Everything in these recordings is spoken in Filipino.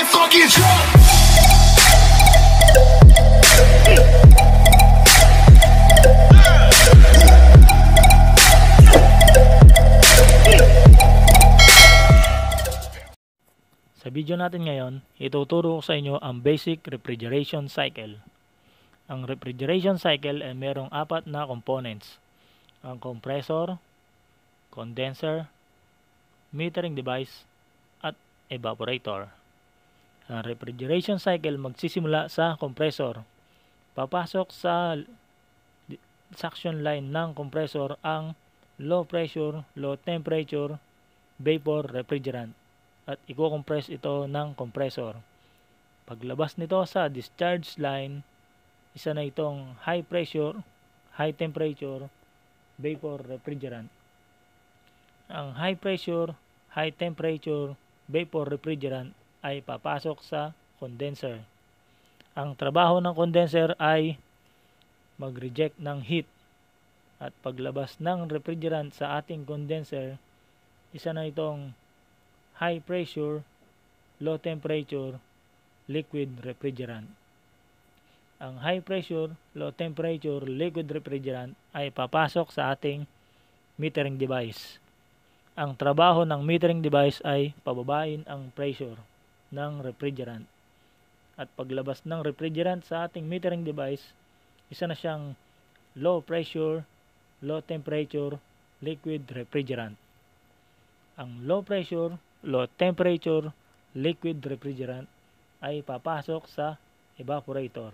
motherfucking truck. Sa video natin ngayon, ituturo ko sa inyo ang basic refrigeration cycle. Ang refrigeration cycle ay merong apat na components. Ang compressor, condenser, metering device, at evaporator. Ang refrigeration cycle magsisimula sa compressor. Papasok sa suction line ng compressor ang low pressure, low temperature vapor refrigerant at i-compress ito ng compressor. Paglabas nito sa discharge line, isa na itong high pressure, high temperature vapor refrigerant. Ang high pressure, high temperature vapor refrigerant ay papasok sa condenser. Ang trabaho ng condenser ay mag-reject ng heat at paglabas ng refrigerant sa ating condenser, isa na itong high pressure, low temperature, liquid refrigerant. Ang high pressure, low temperature, liquid refrigerant ay papasok sa ating metering device. Ang trabaho ng metering device ay pababain ang pressure ng refrigerant. At paglabas ng refrigerant sa ating metering device, isa na siyang low pressure, low temperature, liquid refrigerant. Ang low pressure, low temperature, liquid refrigerant ay papasok sa evaporator.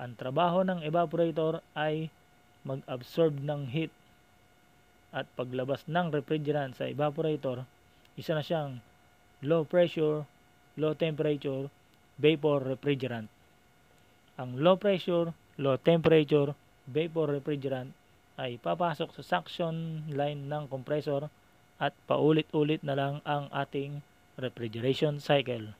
Ang trabaho ng evaporator ay mag-absorb ng heat at paglabas ng refrigerant sa evaporator, isa na siyang low pressure, low temperature, vapor refrigerant. Ang low pressure, low temperature, vapor refrigerant ay papasok sa suction line ng compressor at paulit-ulit na lang ang ating refrigeration cycle.